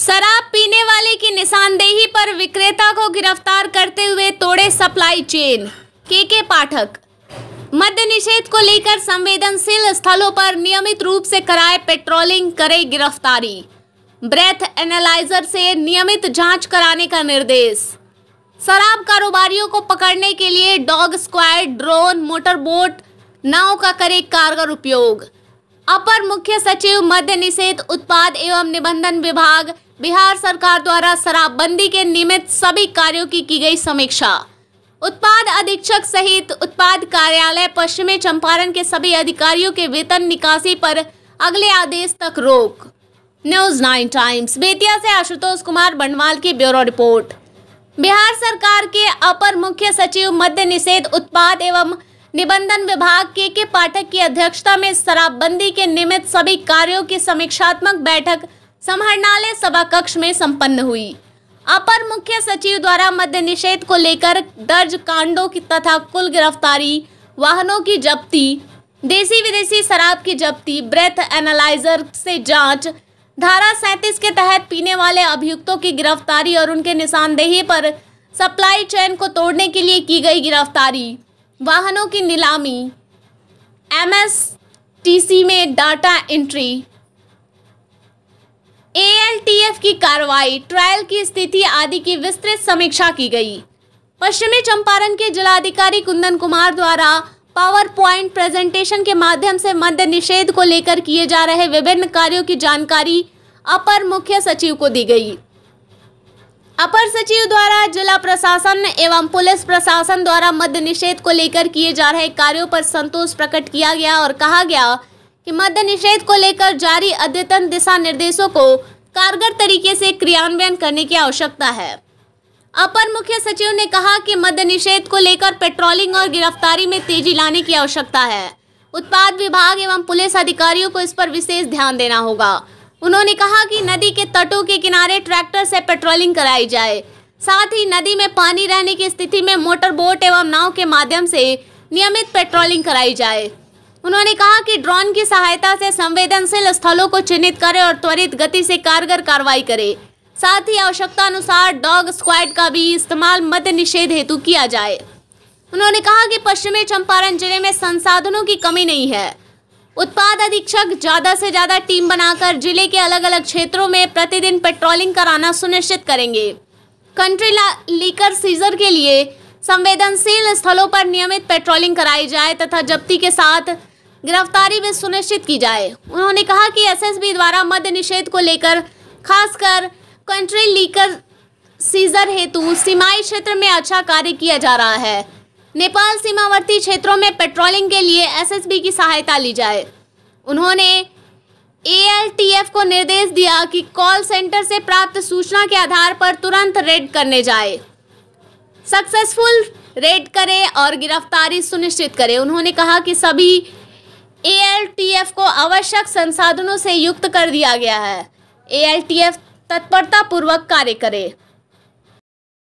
शराब पीने वाले की निशानदेही पर विक्रेता को गिरफ्तार करते हुए तोड़े सप्लाई चेन के के पाठक मद्य निषेध को लेकर संवेदनशील स्थलों पर नियमित रूप से कराए पेट्रोलिंग करे गिरफ्तारी ब्रेथ एनालाइजर से नियमित जांच कराने का निर्देश शराब कारोबारियों को पकड़ने के लिए डॉग स्क्वाड ड्रोन मोटरबोट नाव का करे कारगर उपयोग अपर मुख्य सचिव मध्य निषेध उत्पाद एवं निबंधन विभाग बिहार सरकार द्वारा शराबबंदी के निमित्त सभी कार्यों की की गई समीक्षा उत्पाद अधीक्षक सहित उत्पाद कार्यालय पश्चिमी चंपारण के सभी अधिकारियों के वेतन निकासी पर अगले आदेश तक रोक न्यूज नाइन टाइम्स बेतिया से आशुतोष कुमार बनवाल की ब्यूरो रिपोर्ट बिहार सरकार के अपर मुख्य सचिव मध्य निषेध उत्पाद एवं निबंधन विभाग के के पाठक की अध्यक्षता में शराबबंदी के निमित्त सभी कार्यों की समीक्षात्मक बैठक समरणालय सभा कक्ष में संपन्न हुई अपर मुख्य सचिव द्वारा मद्य निषेध को लेकर दर्ज कांडों की तथा कुल गिरफ्तारी वाहनों की जब्ती देसी विदेशी शराब की जब्ती ब्रेथ एनालाइजर से जांच धारा सैतीस के तहत पीने वाले अभियुक्तों की गिरफ्तारी और उनके निशानदेही पर सप्लाई चैन को तोड़ने के लिए की गई गिरफ्तारी वाहनों की नीलामी एम में डाटा एंट्री ए की कार्रवाई ट्रायल की स्थिति आदि की विस्तृत समीक्षा की गई पश्चिमी चंपारण के जिलाधिकारी कुंदन कुमार द्वारा पावर प्वाइंट प्रेजेंटेशन के माध्यम से मद्य निषेध को लेकर किए जा रहे विभिन्न कार्यों की जानकारी अपर मुख्य सचिव को दी गई अपर सचिव द्वारा जिला प्रशासन एवं पुलिस प्रशासन द्वारा मद्य निषेध को लेकर किए जा रहे कार्यों पर संतोष प्रकट किया गया और कहा गया कि मद्य निषेध को लेकर जारी अद्यतन दिशा निर्देशों को कारगर तरीके से क्रियान्वयन करने की आवश्यकता है अपर मुख्य सचिव ने कहा कि मद्य निषेध को लेकर पेट्रोलिंग और गिरफ्तारी में तेजी लाने की आवश्यकता है उत्पाद विभाग एवं पुलिस अधिकारियों को इस पर विशेष ध्यान देना होगा उन्होंने कहा कि नदी के तटों के किनारे ट्रैक्टर से पेट्रोलिंग कराई जाए साथ ही नदी में पानी रहने की स्थिति में मोटर बोट एवं नाव के माध्यम से नियमित पेट्रोलिंग कराई जाए उन्होंने कहा कि ड्रोन की सहायता से संवेदनशील स्थलों को चिन्हित करें और त्वरित गति से कारगर कार्रवाई करें साथ ही आवश्यकता अनुसार डॉग स्क्वाड का भी इस्तेमाल मध्य निषेध हेतु किया जाए उन्होंने कहा कि पश्चिमी चंपारण जिले में संसाधनों की कमी नहीं है उत्पाद अधीक्षक ज्यादा से ज्यादा टीम बनाकर जिले के अलग अलग क्षेत्रों में प्रतिदिन पेट्रोलिंग कराना सुनिश्चित करेंगे कंट्री लीकर सीजर के लिए संवेदनशील स्थलों पर नियमित पेट्रोलिंग कराई जाए तथा जब्ती के साथ गिरफ्तारी भी सुनिश्चित की जाए उन्होंने कहा कि एसएसबी द्वारा मद्य निषेध को लेकर खासकर कंट्री लीकर सीजर हेतु सीमाई क्षेत्र में अच्छा कार्य किया जा रहा है नेपाल सीमावर्ती क्षेत्रों में पेट्रोलिंग के लिए एसएसबी की सहायता ली जाए उन्होंने एएलटीएफ को निर्देश दिया कि कॉल सेंटर से प्राप्त सूचना के आधार पर तुरंत रेड करने जाए सक्सेसफुल रेड करें और गिरफ्तारी सुनिश्चित करें उन्होंने कहा कि सभी एएलटीएफ को आवश्यक संसाधनों से युक्त कर दिया गया है एएलटीएफ तत्परतापूर्वक कार्य करे